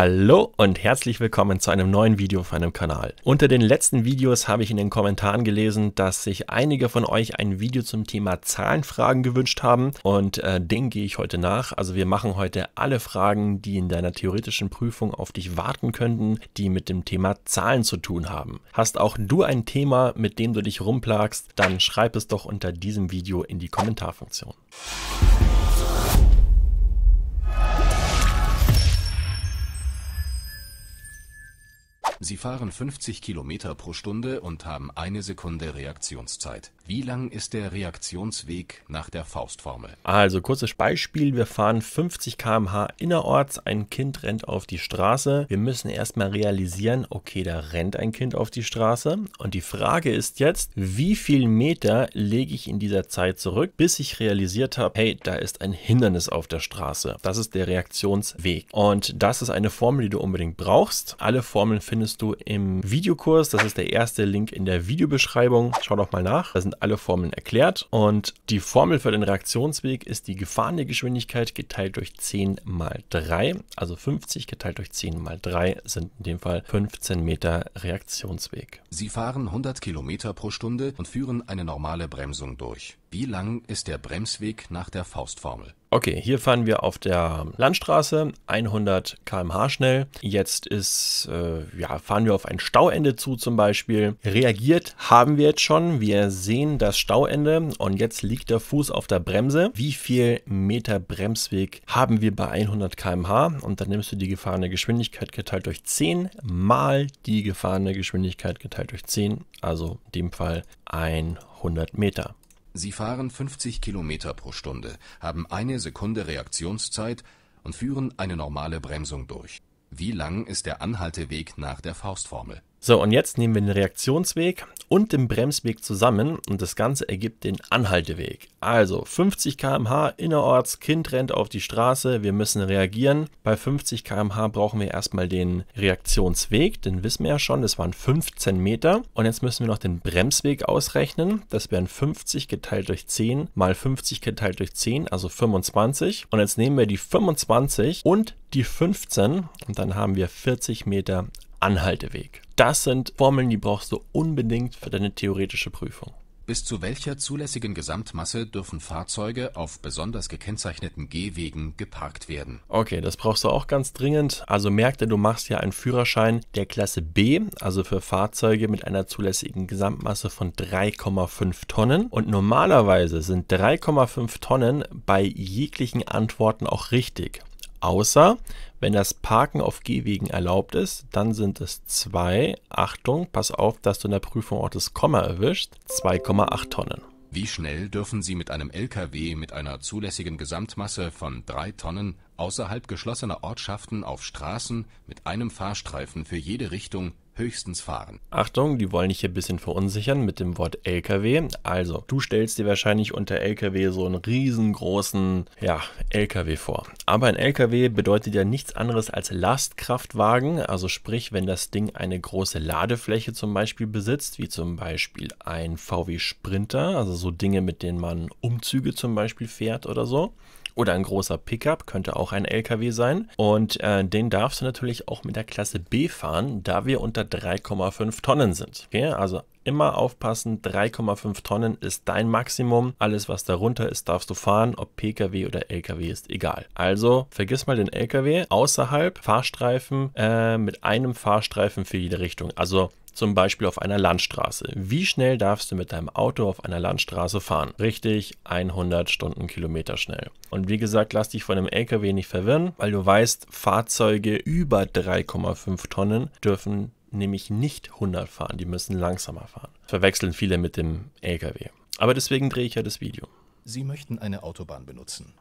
Hallo und herzlich willkommen zu einem neuen Video auf meinem Kanal. Unter den letzten Videos habe ich in den Kommentaren gelesen, dass sich einige von euch ein Video zum Thema Zahlenfragen gewünscht haben und äh, dem gehe ich heute nach. Also wir machen heute alle Fragen, die in deiner theoretischen Prüfung auf dich warten könnten, die mit dem Thema Zahlen zu tun haben. Hast auch du ein Thema, mit dem du dich rumplagst, dann schreib es doch unter diesem Video in die Kommentarfunktion. Sie fahren 50 Kilometer pro Stunde und haben eine Sekunde Reaktionszeit. Wie lang ist der Reaktionsweg nach der Faustformel? Also kurzes Beispiel, wir fahren 50 km/h innerorts, ein Kind rennt auf die Straße. Wir müssen erstmal realisieren, okay, da rennt ein Kind auf die Straße. Und die Frage ist jetzt, wie viel Meter lege ich in dieser Zeit zurück, bis ich realisiert habe, hey, da ist ein Hindernis auf der Straße. Das ist der Reaktionsweg. Und das ist eine Formel, die du unbedingt brauchst. Alle Formeln findest findest du im Videokurs. Das ist der erste Link in der Videobeschreibung. Schau doch mal nach. Da sind alle Formeln erklärt. Und die Formel für den Reaktionsweg ist die gefahrene Geschwindigkeit geteilt durch 10 mal 3. Also 50 geteilt durch 10 mal 3 sind in dem Fall 15 Meter Reaktionsweg. Sie fahren 100 Kilometer pro Stunde und führen eine normale Bremsung durch. Wie lang ist der Bremsweg nach der Faustformel? Okay, hier fahren wir auf der Landstraße 100 km/h schnell. Jetzt ist, äh, ja, fahren wir auf ein Stauende zu zum Beispiel. Reagiert haben wir jetzt schon. Wir sehen das Stauende und jetzt liegt der Fuß auf der Bremse. Wie viel Meter Bremsweg haben wir bei 100 km/h? Und dann nimmst du die gefahrene Geschwindigkeit geteilt durch 10 mal die gefahrene Geschwindigkeit geteilt durch 10. Also in dem Fall 100 Meter. Sie fahren 50 km pro Stunde, haben eine Sekunde Reaktionszeit und führen eine normale Bremsung durch. Wie lang ist der Anhalteweg nach der Faustformel so, und jetzt nehmen wir den Reaktionsweg und den Bremsweg zusammen und das Ganze ergibt den Anhalteweg. Also 50 km/h innerorts, Kind rennt auf die Straße, wir müssen reagieren. Bei 50 km/h brauchen wir erstmal den Reaktionsweg, den wissen wir ja schon, das waren 15 Meter. Und jetzt müssen wir noch den Bremsweg ausrechnen. Das wären 50 geteilt durch 10 mal 50 geteilt durch 10, also 25. Und jetzt nehmen wir die 25 und die 15 und dann haben wir 40 Meter Anhalteweg. Das sind Formeln, die brauchst du unbedingt für deine theoretische Prüfung. Bis zu welcher zulässigen Gesamtmasse dürfen Fahrzeuge auf besonders gekennzeichneten Gehwegen geparkt werden? Okay, das brauchst du auch ganz dringend. Also merke, du machst ja einen Führerschein der Klasse B, also für Fahrzeuge mit einer zulässigen Gesamtmasse von 3,5 Tonnen. Und normalerweise sind 3,5 Tonnen bei jeglichen Antworten auch richtig. Außer wenn das Parken auf Gehwegen erlaubt ist, dann sind es 2, Achtung, pass auf, dass du in der Prüfung auch das Komma erwischt, 2,8 Tonnen. Wie schnell dürfen Sie mit einem LKW mit einer zulässigen Gesamtmasse von 3 Tonnen außerhalb geschlossener Ortschaften auf Straßen mit einem Fahrstreifen für jede Richtung höchstens fahren. Achtung, die wollen dich hier ein bisschen verunsichern mit dem Wort LKW. Also, du stellst dir wahrscheinlich unter LKW so einen riesengroßen, ja, LKW vor. Aber ein LKW bedeutet ja nichts anderes als Lastkraftwagen. Also sprich, wenn das Ding eine große Ladefläche zum Beispiel besitzt, wie zum Beispiel ein VW Sprinter, also so Dinge, mit denen man Umzüge zum Beispiel fährt oder so oder ein großer Pickup, könnte auch ein LKW sein. Und äh, den darfst du natürlich auch mit der Klasse B fahren, da wir unter 3,5 Tonnen sind. Okay? Also immer aufpassen, 3,5 Tonnen ist dein Maximum. Alles, was darunter ist, darfst du fahren, ob Pkw oder Lkw ist egal. Also vergiss mal den Lkw außerhalb Fahrstreifen äh, mit einem Fahrstreifen für jede Richtung. Also zum Beispiel auf einer Landstraße. Wie schnell darfst du mit deinem Auto auf einer Landstraße fahren? Richtig, 100 Stundenkilometer schnell. Und wie gesagt, lass dich von einem LKW nicht verwirren, weil du weißt, Fahrzeuge über 3,5 Tonnen dürfen nämlich nicht 100 fahren, die müssen langsamer fahren. Verwechseln viele mit dem LKW. Aber deswegen drehe ich ja das Video. Sie möchten eine Autobahn benutzen.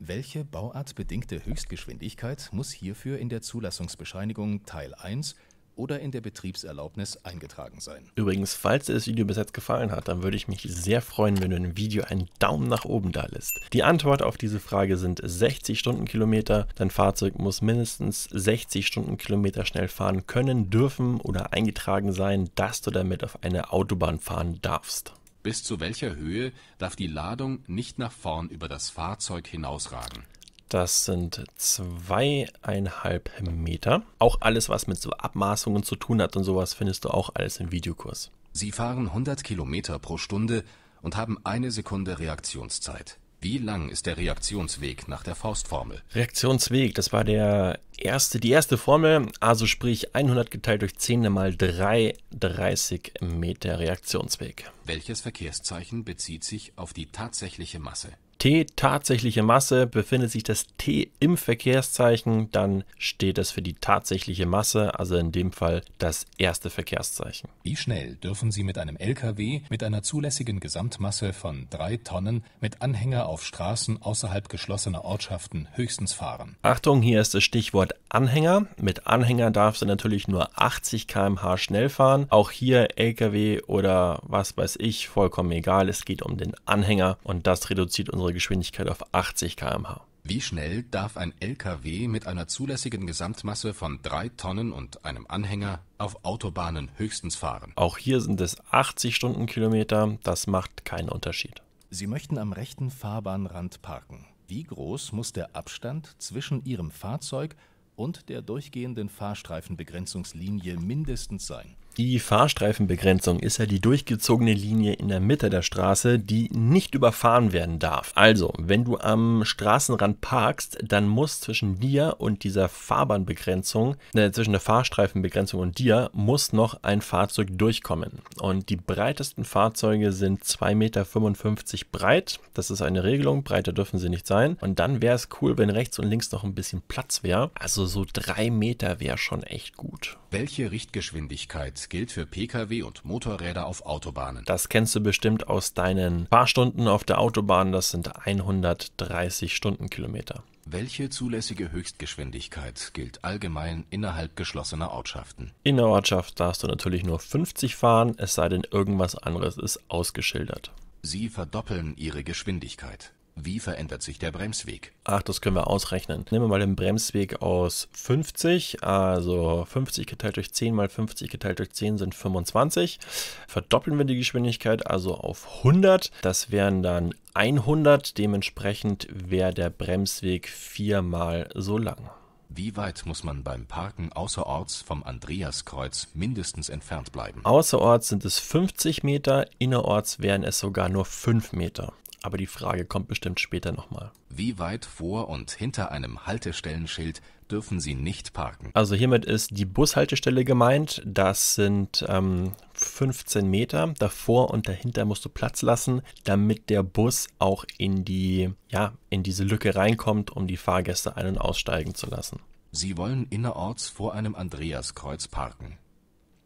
Welche bauartbedingte Höchstgeschwindigkeit muss hierfür in der Zulassungsbescheinigung Teil 1 oder in der Betriebserlaubnis eingetragen sein. Übrigens, falls dir das Video bis jetzt gefallen hat, dann würde ich mich sehr freuen, wenn du dem Video einen Daumen nach oben da lässt. Die Antwort auf diese Frage sind 60 Stundenkilometer. Dein Fahrzeug muss mindestens 60 Stundenkilometer schnell fahren können, dürfen oder eingetragen sein, dass du damit auf eine Autobahn fahren darfst. Bis zu welcher Höhe darf die Ladung nicht nach vorn über das Fahrzeug hinausragen? Das sind zweieinhalb Meter. Auch alles, was mit so Abmaßungen zu tun hat und sowas, findest du auch alles im Videokurs. Sie fahren 100 Kilometer pro Stunde und haben eine Sekunde Reaktionszeit. Wie lang ist der Reaktionsweg nach der Faustformel? Reaktionsweg, das war der erste, die erste Formel, also sprich 100 geteilt durch 10 mal 3, 30 Meter Reaktionsweg. Welches Verkehrszeichen bezieht sich auf die tatsächliche Masse? T tatsächliche Masse, befindet sich das T im Verkehrszeichen, dann steht das für die tatsächliche Masse, also in dem Fall das erste Verkehrszeichen. Wie schnell dürfen Sie mit einem LKW mit einer zulässigen Gesamtmasse von drei Tonnen mit Anhänger auf Straßen außerhalb geschlossener Ortschaften höchstens fahren? Achtung, hier ist das Stichwort Anhänger. Mit Anhänger darf sie natürlich nur 80 km/h schnell fahren. Auch hier LKW oder was weiß ich, vollkommen egal. Es geht um den Anhänger und das reduziert unsere mittlere Geschwindigkeit auf 80 km/h. Wie schnell darf ein LKW mit einer zulässigen Gesamtmasse von 3 Tonnen und einem Anhänger auf Autobahnen höchstens fahren? Auch hier sind es 80 Stundenkilometer, das macht keinen Unterschied. Sie möchten am rechten Fahrbahnrand parken. Wie groß muss der Abstand zwischen Ihrem Fahrzeug und der durchgehenden Fahrstreifenbegrenzungslinie mindestens sein? Die Fahrstreifenbegrenzung ist ja die durchgezogene Linie in der Mitte der Straße, die nicht überfahren werden darf. Also, wenn du am Straßenrand parkst, dann muss zwischen dir und dieser Fahrbahnbegrenzung, äh, zwischen der Fahrstreifenbegrenzung und dir, muss noch ein Fahrzeug durchkommen. Und die breitesten Fahrzeuge sind 2,55 Meter breit. Das ist eine Regelung, breiter dürfen sie nicht sein. Und dann wäre es cool, wenn rechts und links noch ein bisschen Platz wäre. Also so drei Meter wäre schon echt gut. Welche Richtgeschwindigkeit Gesetz gilt für Pkw und Motorräder auf Autobahnen. Das kennst du bestimmt aus deinen Fahrstunden auf der Autobahn. Das sind 130 Stundenkilometer. Welche zulässige Höchstgeschwindigkeit gilt allgemein innerhalb geschlossener Ortschaften? In der Ortschaft darfst du natürlich nur 50 fahren, es sei denn, irgendwas anderes ist ausgeschildert. Sie verdoppeln ihre Geschwindigkeit. Wie verändert sich der Bremsweg? Ach, das können wir ausrechnen. Nehmen wir mal den Bremsweg aus 50. Also 50 geteilt durch 10 mal 50 geteilt durch 10 sind 25. Verdoppeln wir die Geschwindigkeit also auf 100. Das wären dann 100. Dementsprechend wäre der Bremsweg viermal so lang. Wie weit muss man beim Parken außerorts vom Andreaskreuz mindestens entfernt bleiben? Außerorts sind es 50 Meter, innerorts wären es sogar nur 5 Meter aber die Frage kommt bestimmt später nochmal. Wie weit vor und hinter einem Haltestellenschild dürfen Sie nicht parken? Also hiermit ist die Bushaltestelle gemeint. Das sind ähm, 15 Meter. Davor und dahinter musst du Platz lassen, damit der Bus auch in die, ja, in diese Lücke reinkommt, um die Fahrgäste ein- und aussteigen zu lassen. Sie wollen innerorts vor einem Andreaskreuz parken.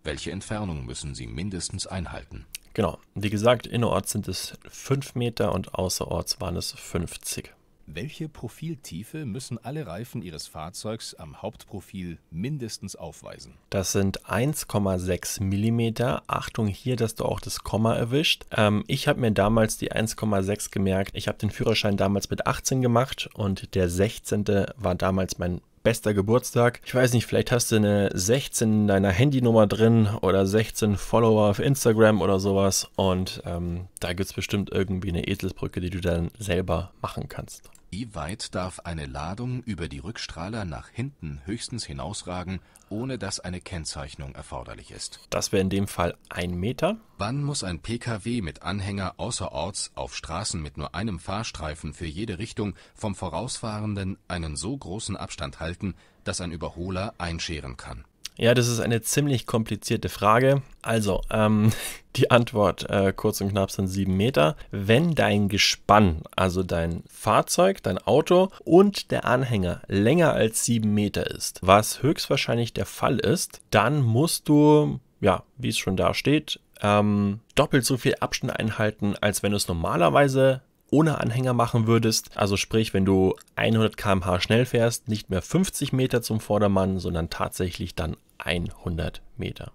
Welche Entfernung müssen Sie mindestens einhalten? Genau, wie gesagt, innerorts sind es 5 Meter und außerorts waren es 50. Welche Profiltiefe müssen alle Reifen Ihres Fahrzeugs am Hauptprofil mindestens aufweisen? Das sind 1,6 mm. Achtung hier, dass du auch das Komma erwischt. Ähm, ich habe mir damals die 1,6 gemerkt. Ich habe den Führerschein damals mit 18 gemacht und der 16. war damals mein bester Geburtstag. Ich weiß nicht, vielleicht hast du eine 16 in deiner Handynummer drin oder 16 Follower auf Instagram oder sowas. Und ähm, da gibt es bestimmt irgendwie eine Eselsbrücke, die du dann selber machen kannst. Wie weit darf eine Ladung über die Rückstrahler nach hinten höchstens hinausragen, ohne dass eine Kennzeichnung erforderlich ist? Das wäre in dem Fall ein Meter. Wann muss ein Pkw mit Anhänger außerorts auf Straßen mit nur einem Fahrstreifen für jede Richtung vom Vorausfahrenden einen so großen Abstand halten, dass ein Überholer einscheren kann? Ja, das ist eine ziemlich komplizierte Frage. Also, ähm, die Antwort äh, kurz und knapp sind 7 Meter. Wenn dein Gespann, also dein Fahrzeug, dein Auto und der Anhänger länger als 7 Meter ist, was höchstwahrscheinlich der Fall ist, dann musst du, ja, wie es schon da steht, ähm, doppelt so viel Abstand einhalten, als wenn du es normalerweise ohne Anhänger machen würdest. Also sprich, wenn du 100 km/h schnell fährst, nicht mehr 50 Meter zum Vordermann, sondern tatsächlich dann 100 Meter.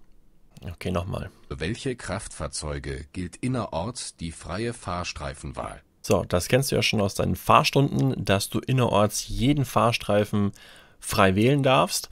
Okay, nochmal. Welche Kraftfahrzeuge gilt innerorts die freie Fahrstreifenwahl? So, das kennst du ja schon aus deinen Fahrstunden, dass du innerorts jeden Fahrstreifen frei wählen darfst.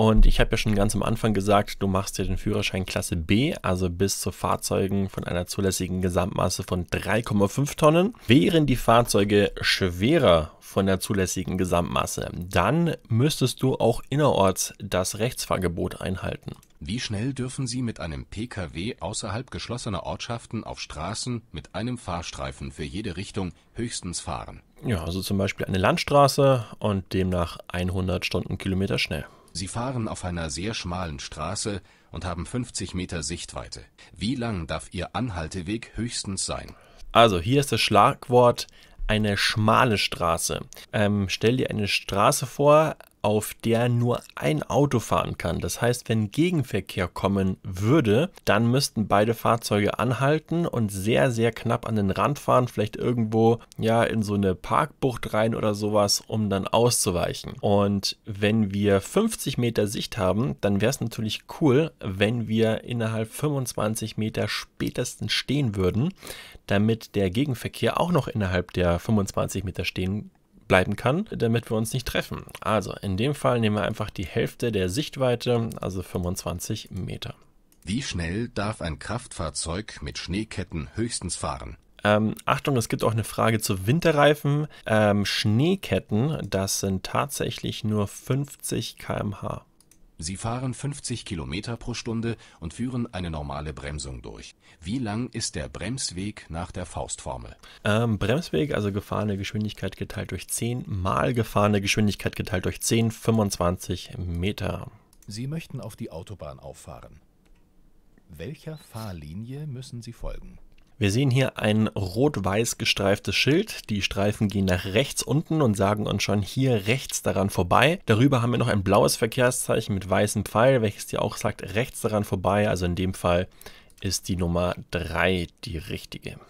Und ich habe ja schon ganz am Anfang gesagt, du machst dir den Führerschein Klasse B, also bis zu Fahrzeugen von einer zulässigen Gesamtmasse von 3,5 Tonnen. Wären die Fahrzeuge schwerer von der zulässigen Gesamtmasse, dann müsstest du auch innerorts das Rechtsfahrgebot einhalten. Wie schnell dürfen Sie mit einem Pkw außerhalb geschlossener Ortschaften auf Straßen mit einem Fahrstreifen für jede Richtung höchstens fahren? Ja, also zum Beispiel eine Landstraße und demnach 100 Stundenkilometer schnell. Sie fahren auf einer sehr schmalen Straße und haben 50 Meter Sichtweite. Wie lang darf Ihr Anhalteweg höchstens sein? Also hier ist das Schlagwort eine schmale Straße. Ähm, stell dir eine Straße vor, auf der nur ein Auto fahren kann. Das heißt, wenn Gegenverkehr kommen würde, dann müssten beide Fahrzeuge anhalten und sehr, sehr knapp an den Rand fahren, vielleicht irgendwo ja in so eine Parkbucht rein oder sowas, um dann auszuweichen. Und wenn wir 50 Meter Sicht haben, dann wäre es natürlich cool, wenn wir innerhalb 25 Meter spätestens stehen würden, damit der Gegenverkehr auch noch innerhalb der 25 Meter stehen bleiben kann, damit wir uns nicht treffen. Also in dem Fall nehmen wir einfach die Hälfte der Sichtweite, also 25 Meter. Wie schnell darf ein Kraftfahrzeug mit Schneeketten höchstens fahren? Ähm, Achtung, es gibt auch eine Frage zu Winterreifen. Ähm, Schneeketten, das sind tatsächlich nur 50 km/h. Sie fahren 50 Kilometer pro Stunde und führen eine normale Bremsung durch. Wie lang ist der Bremsweg nach der Faustformel? Ähm, Bremsweg, also gefahrene Geschwindigkeit geteilt durch 10 mal gefahrene Geschwindigkeit geteilt durch 10, 25 Meter. Sie möchten auf die Autobahn auffahren. Welcher Fahrlinie müssen Sie folgen? Wir sehen hier ein rot-weiß gestreiftes Schild. Die Streifen gehen nach rechts unten und sagen uns schon hier rechts daran vorbei. Darüber haben wir noch ein blaues Verkehrszeichen mit weißem Pfeil, welches dir auch sagt rechts daran vorbei. Also in dem Fall ist die Nummer 3 die richtige.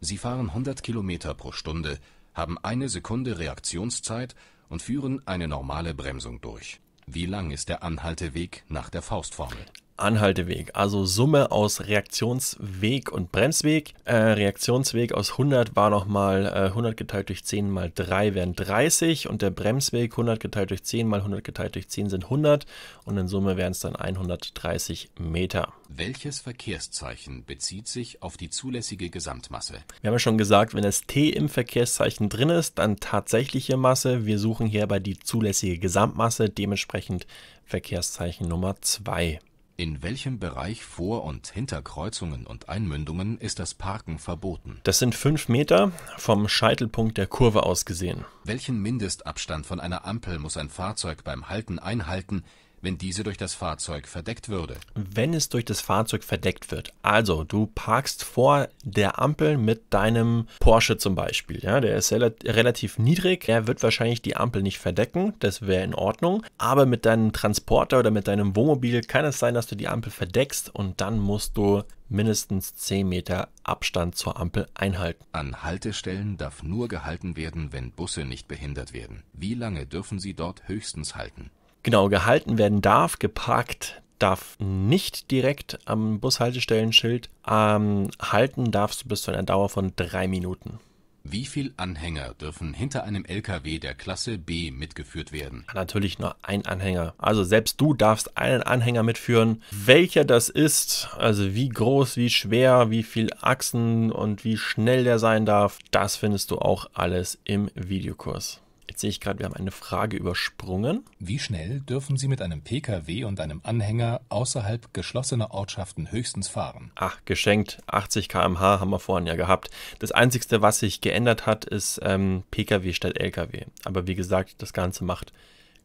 Sie fahren 100 Kilometer pro Stunde, haben eine Sekunde Reaktionszeit und führen eine normale Bremsung durch. Wie lang ist der Anhalteweg nach der Faustformel? Anhalteweg, also Summe aus Reaktionsweg und Bremsweg. Äh, Reaktionsweg aus 100 war nochmal äh, 100 geteilt durch 10 mal 3 wären 30 und der Bremsweg 100 geteilt durch 10 mal 100 geteilt durch 10 sind 100 und in Summe wären es dann 130 Meter. Welches Verkehrszeichen bezieht sich auf die zulässige Gesamtmasse? Wir haben ja schon gesagt, wenn das T im Verkehrszeichen drin ist, dann tatsächliche Masse. Wir suchen hierbei die zulässige Gesamtmasse, dementsprechend Verkehrszeichen Nummer 2. In welchem Bereich vor und hinter Kreuzungen und Einmündungen ist das Parken verboten? Das sind fünf Meter vom Scheitelpunkt der Kurve aus gesehen. Welchen Mindestabstand von einer Ampel muss ein Fahrzeug beim Halten einhalten wenn diese durch das Fahrzeug verdeckt würde. Wenn es durch das Fahrzeug verdeckt wird. Also, du parkst vor der Ampel mit deinem Porsche zum Beispiel. Ja, der ist relativ niedrig. Er wird wahrscheinlich die Ampel nicht verdecken. Das wäre in Ordnung. Aber mit deinem Transporter oder mit deinem Wohnmobil kann es sein, dass du die Ampel verdeckst und dann musst du mindestens 10 Meter Abstand zur Ampel einhalten. An Haltestellen darf nur gehalten werden, wenn Busse nicht behindert werden. Wie lange dürfen sie dort höchstens halten? genau gehalten werden darf, geparkt darf nicht direkt am Bushaltestellenschild. Ähm, halten darfst du bis zu einer Dauer von drei Minuten. Wie viele Anhänger dürfen hinter einem LKW der Klasse B mitgeführt werden? Ah, natürlich nur ein Anhänger. Also selbst du darfst einen Anhänger mitführen. Welcher das ist, also wie groß, wie schwer, wie viel Achsen und wie schnell der sein darf, das findest du auch alles im Videokurs. Jetzt sehe ich gerade, wir haben eine Frage übersprungen. Wie schnell dürfen Sie mit einem Pkw und einem Anhänger außerhalb geschlossener Ortschaften höchstens fahren? Ach, geschenkt. 80 km/h haben wir vorhin ja gehabt. Das Einzige, was sich geändert hat, ist ähm, Pkw statt Lkw. Aber wie gesagt, das Ganze macht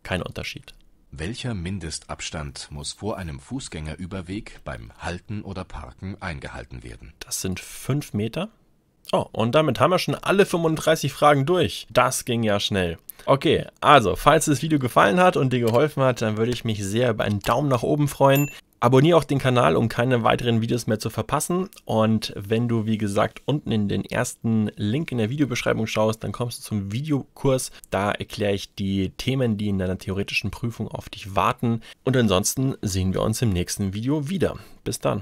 keinen Unterschied. Welcher Mindestabstand muss vor einem Fußgängerüberweg beim Halten oder Parken eingehalten werden? Das sind 5 Meter. So, und damit haben wir schon alle 35 Fragen durch. Das ging ja schnell. Okay, also, falls das Video gefallen hat und dir geholfen hat, dann würde ich mich sehr über einen Daumen nach oben freuen. Abonniere auch den Kanal, um keine weiteren Videos mehr zu verpassen. Und wenn du, wie gesagt, unten in den ersten Link in der Videobeschreibung schaust, dann kommst du zum Videokurs. Da erkläre ich die Themen, die in deiner theoretischen Prüfung auf dich warten. Und ansonsten sehen wir uns im nächsten Video wieder. Bis dann.